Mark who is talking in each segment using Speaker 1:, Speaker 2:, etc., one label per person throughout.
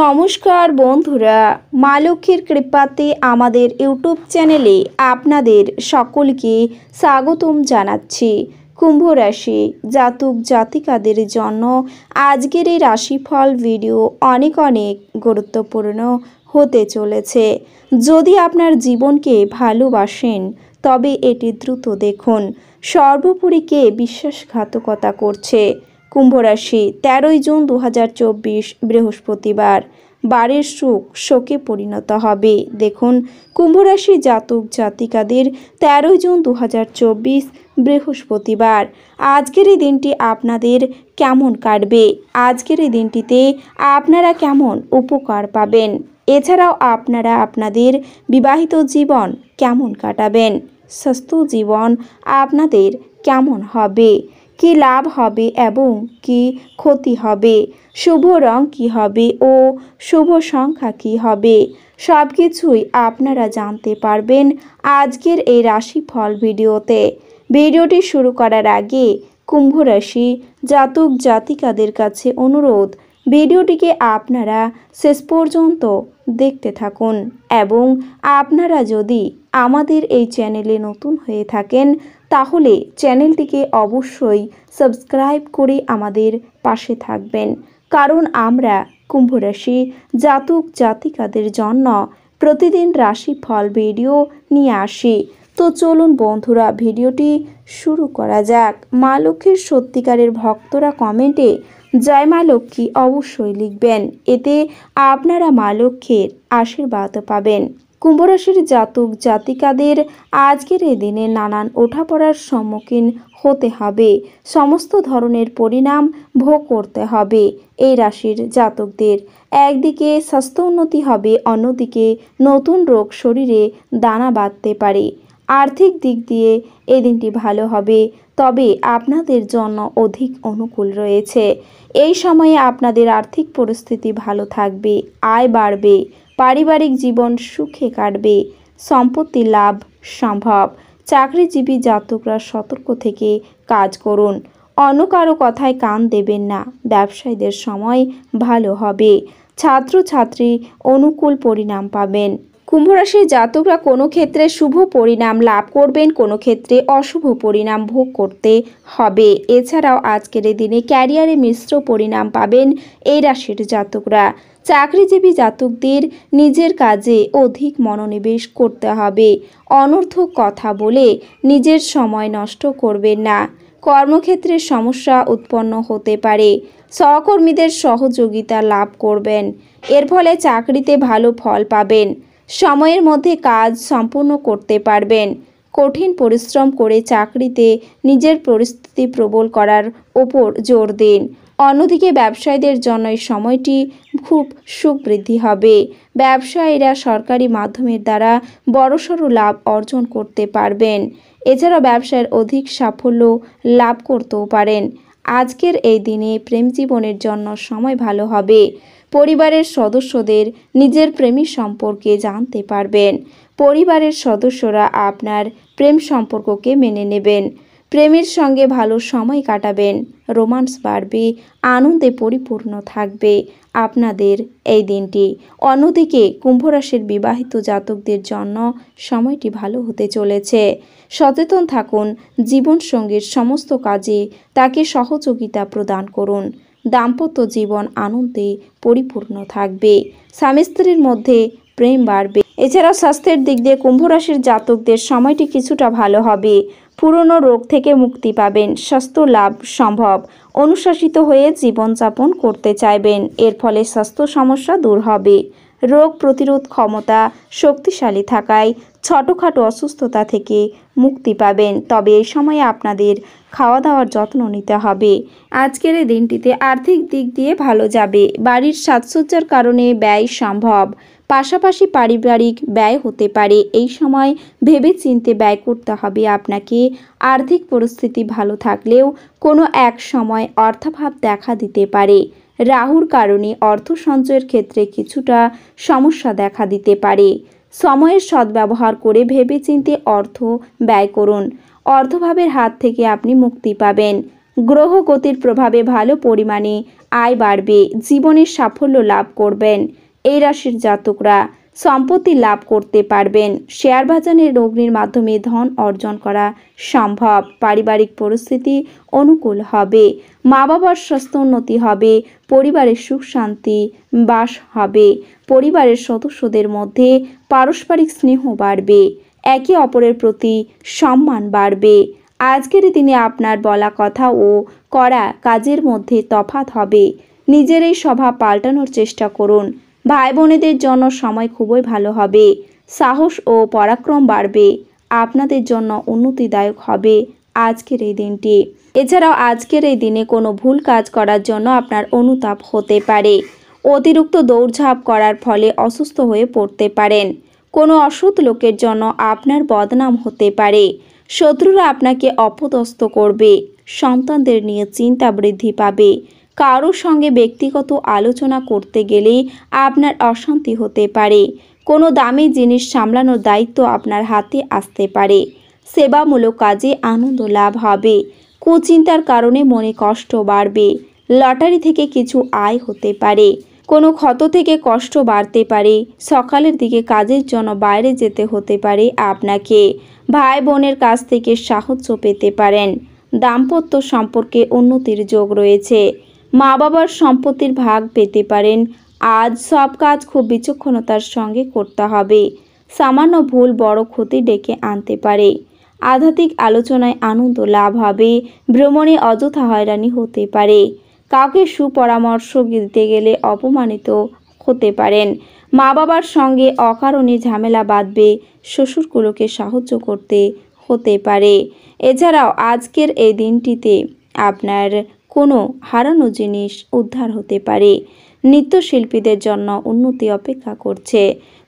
Speaker 1: নমস্কার বন্ধুরা মা লক্ষ্মীর কৃপাতে আমাদের ইউটিউব চ্যানেলে আপনাদের সকলকে স্বাগতম জানাচ্ছি কুম্ভ রাশি জাতক জাতিকাদের জন্য আজকের এই রাশিফল ভিডিও অনেক অনেক গুরুত্বপূর্ণ হতে চলেছে যদি আপনার জীবনকে ভালোবাসেন তবে এটি দ্রুত দেখুন সর্বোপরিকে বিশ্বাসঘাতকতা করছে কুম্ভ রাশি তেরোই জুন দু বৃহস্পতিবার বারের সুখ শোকে পরিণত হবে দেখুন কুম্ভ রাশি জাতক জাতিকাদের তেরোই জুন দু বৃহস্পতিবার আজকের এই দিনটি আপনাদের কেমন কাটবে আজকের এই দিনটিতে আপনারা কেমন উপকার পাবেন এছাড়াও আপনারা আপনাদের বিবাহিত জীবন কেমন কাটাবেন সুস্থ জীবন আপনাদের কেমন হবে কি লাভ হবে এবং কি ক্ষতি হবে শুভ রং কি হবে ও শুভ সংখ্যা কি হবে সব কিছুই আপনারা জানতে পারবেন আজকের এই রাশিফল ভিডিওতে ভিডিওটি শুরু করার আগে কুম্ভ রাশি জাতক জাতিকাদের কাছে অনুরোধ ভিডিওটিকে আপনারা শেষ পর্যন্ত দেখতে থাকুন এবং আপনারা যদি আমাদের এই চ্যানেলে নতুন হয়ে থাকেন তাহলে চ্যানেলটিকে অবশ্যই সাবস্ক্রাইব করে আমাদের পাশে থাকবেন কারণ আমরা কুম্ভ রাশি জাতক জাতিকাদের জন্য প্রতিদিন রাশিফল ভিডিও নিয়ে আসি তো চলুন বন্ধুরা ভিডিওটি শুরু করা যাক মা লক্ষ্মীর সত্যিকারের ভক্তরা কমেন্টে জয় মা লক্ষ্মী অবশ্যই লিখবেন এতে আপনারা মা লক্ষ্মীর আশীর্বাদ পাবেন কুম্ভরাশির জাতক জাতিকাদের আজকের এ দিনে নানান ওঠাপড়ার সম্মুখীন হতে হবে সমস্ত ধরনের পরিণাম ভোগ করতে হবে এই রাশির জাতকদের একদিকে স্বাস্থ্য উন্নতি হবে অন্যদিকে নতুন রোগ শরীরে দানা বাঁধতে পারে আর্থিক দিক দিয়ে এই দিনটি ভালো হবে তবে আপনাদের জন্য অধিক অনুকূল রয়েছে এই সময়ে আপনাদের আর্থিক পরিস্থিতি ভালো থাকবে আয় বাড়বে পারিবারিক জীবন সুখে কাটবে সম্পত্তি লাভ সম্ভব চাকরিজীবী জাতকরা সতর্ক থেকে কাজ করুন অন্য কারো কথায় কান দেবেন না ব্যবসায়ীদের সময় ভালো হবে ছাত্রছাত্রী অনুকূল পরিণাম পাবেন কুম্ভ রাশির জাতকরা কোনো ক্ষেত্রে শুভ পরিণাম লাভ করবেন কোনো ক্ষেত্রে অশুভ পরিণাম ভোগ করতে হবে এছাড়াও আজকের দিনে ক্যারিয়ারে মিশ্র পরিণাম পাবেন এই রাশির জাতকরা চাকরিজীবী জাতকদের নিজের কাজে অধিক মনোনিবেশ করতে হবে অনর্থক কথা বলে নিজের সময় নষ্ট করবেন না কর্মক্ষেত্রে সমস্যা উৎপন্ন হতে পারে সহকর্মীদের সহযোগিতা লাভ করবেন এর ফলে চাকরিতে ভালো ফল পাবেন সময়ের মধ্যে কাজ সম্পূর্ণ করতে পারবেন কঠিন পরিশ্রম করে চাকরিতে নিজের পরিস্থিতি প্রবল করার ওপর জোর দিন অন্যদিকে ব্যবসায়ীদের জন্য এই সময়টি খুব সুবৃদ্ধি হবে ব্যবসায়ীরা সরকারি মাধ্যমের দ্বারা বড়সড় লাভ অর্জন করতে পারবেন এছাড়া ব্যবসায়ের অধিক সাফল্য লাভ করতেও পারেন আজকের এই দিনে প্রেম জীবনের জন্য সময় ভালো হবে পরিবারের সদস্যদের নিজের প্রেমিক সম্পর্কে জানতে পারবেন পরিবারের সদস্যরা আপনার প্রেম সম্পর্ককে মেনে নেবেন প্রেমের সঙ্গে ভালো সময় কাটাবেন রোমান্স বাড়বে আনন্দে পরিপূর্ণ থাকবে আপনাদের এই দিনটি অন্যদিকে কুম্ভরাশির বিবাহিত জাতকদের জন্য সময়টি ভালো হতে চলেছে সচেতন থাকুন জীবনসঙ্গীর সমস্ত কাজে তাকে সহযোগিতা প্রদান করুন দাম্পত্য জীবন আনন্দে পরিপূর্ণ থাকবে স্বামী স্ত্রীর মধ্যে প্রেম বাড়বে এছাড়াও স্বাস্থ্যের দিক দিয়ে কুম্ভ রাশির জাতকদের সময়টি কিছুটা ভালো হবে পুরনো রোগ থেকে মুক্তি পাবেন স্বাস্থ্য লাভ সম্ভব অনুশাসিত হয়ে জীবনযাপন করতে চাইবেন এর ফলে স্বাস্থ্য সমস্যা দূর হবে রোগ প্রতিরোধ ক্ষমতা শক্তিশালী থাকায় ছোটোখাটো অসুস্থতা থেকে মুক্তি পাবেন তবে এই সময়ে আপনাদের খাওয়া দাওয়ার যত্ন নিতে হবে আজকের এই দিনটিতে আর্থিক দিক দিয়ে ভালো যাবে বাড়ির সাজসজ্জার কারণে ব্যয় সম্ভব পাশাপাশি পারিবারিক ব্যয় হতে পারে এই সময় ভেবে চিনতে ব্যয় করতে হবে আপনাকে আর্থিক পরিস্থিতি ভালো থাকলেও কোনো এক সময় অর্থাভাব দেখা দিতে পারে রাহুর কারণে অর্থ সঞ্চয়ের ক্ষেত্রে কিছুটা সমস্যা দেখা দিতে পারে সময়ের সদ্ব্যবহার করে ভেবেচিন্তে অর্থ ব্যয় করুন অর্থভাবের হাত থেকে আপনি মুক্তি পাবেন গ্রহ গতির প্রভাবে ভালো পরিমাণে আয় বাড়বে জীবনের সাফল্য লাভ করবেন এই রাশির জাতকরা সম্পত্তি লাভ করতে পারবেন শেয়ার বাজারের অগ্নির মাধ্যমে ধন অর্জন করা সম্ভব পারিবারিক পরিস্থিতি অনুকূল হবে মা বাবার স্বাস্থ্য উন্নতি হবে পরিবারের সুখ শান্তি বাস হবে পরিবারের সদস্যদের মধ্যে পারস্পরিক স্নেহ বাড়বে একে অপরের প্রতি সম্মান বাড়বে আজকের দিনে আপনার বলা কথা ও করা কাজের মধ্যে তফাত হবে নিজের এই স্বভাব পাল্টানোর চেষ্টা করুন ভাই বোনেদের জন্য সময় খুবই ভালো হবে সাহস ও পরাক্রম বাড়বে আপনাদের জন্য উন্নতিদায়ক হবে আজকের এই দিনটি এছাড়াও আজকের এই দিনে কোনো ভুল কাজ করার জন্য আপনার অনুতাপ হতে পারে অতিরিক্ত দৌড়ঝাঁপ করার ফলে অসুস্থ হয়ে পড়তে পারেন কোনো অসৎ লোকের জন্য আপনার বদনাম হতে পারে শত্রুরা আপনাকে অপদস্থ করবে সন্তানদের নিয়ে চিন্তা বৃদ্ধি পাবে কারোর সঙ্গে ব্যক্তিগত আলোচনা করতে গেলে আপনার অশান্তি হতে পারে কোনো দামি জিনিস সামলানোর দায়িত্ব আপনার হাতে আসতে পারে সেবামূলক কাজে আনন্দ লাভ হবে কুচিন্তার কারণে মনে কষ্ট বাড়বে লটারি থেকে কিছু আয় হতে পারে কোনো ক্ষত থেকে কষ্ট বাড়তে পারে সকালের দিকে কাজের জন্য বাইরে যেতে হতে পারে আপনাকে ভাই বোনের কাছ থেকে সাহায্য পেতে পারেন দাম্পত্য সম্পর্কে উন্নতির যোগ রয়েছে মা বাবার সম্পত্তির ভাগ পেতে পারেন আজ সব কাজ খুব বিচক্ষণতার সঙ্গে করতে হবে সামান্য ভুল বড় ক্ষতি ডেকে আনতে পারে আধ্যাত্মিক আলোচনায় আনন্দ লাভ হবে ভ্রমণে অযথা হয়রানি হতে পারে কাউকে সুপরামর্শ দিতে গেলে অপমানিত হতে পারেন মা বাবার সঙ্গে অকারণে ঝামেলা বাঁধবে শ্বশুরগুলোকে সাহায্য করতে হতে পারে এছাড়াও আজকের এই দিনটিতে আপনার কোনো হারানো জিনিস উদ্ধার হতে পারে নৃত্যশিল্পীদের জন্য উন্নতি অপেক্ষা করছে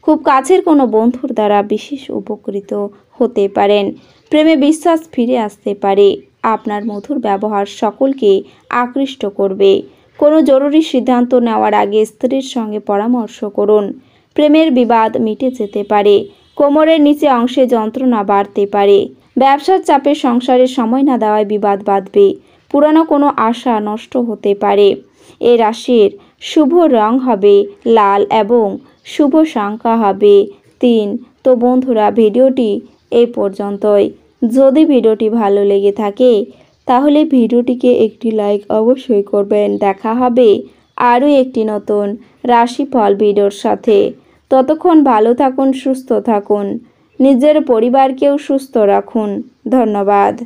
Speaker 1: খুব কাছের কোনো বন্ধুর দ্বারা বিশেষ উপকৃত হতে পারেন প্রেমে বিশ্বাস ফিরে আসতে পারে আপনার মধুর ব্যবহার সকলকে আকৃষ্ট করবে কোনো জরুরি সিদ্ধান্ত নেওয়ার আগে স্ত্রীর সঙ্গে পরামর্শ করুন প্রেমের বিবাদ মিটে যেতে পারে কোমরের নিচে অংশে যন্ত্রণা বাড়তে পারে ব্যবসার চাপে সংসারে সময় না দেওয়ায় বিবাদ বাঁধবে পুরানো কোনো আশা নষ্ট হতে পারে এ রাশির শুভ রং হবে লাল এবং শুভ সংখ্যা হবে তিন তো বন্ধুরা ভিডিওটি এই পর্যন্তই যদি ভিডিওটি ভালো লেগে থাকে তাহলে ভিডিওটিকে একটি লাইক অবশ্যই করবেন দেখা হবে আরও একটি নতুন রাশিফল ভিডিওর সাথে ততক্ষণ ভালো থাকুন সুস্থ থাকুন নিজের পরিবারকেও সুস্থ রাখুন ধন্যবাদ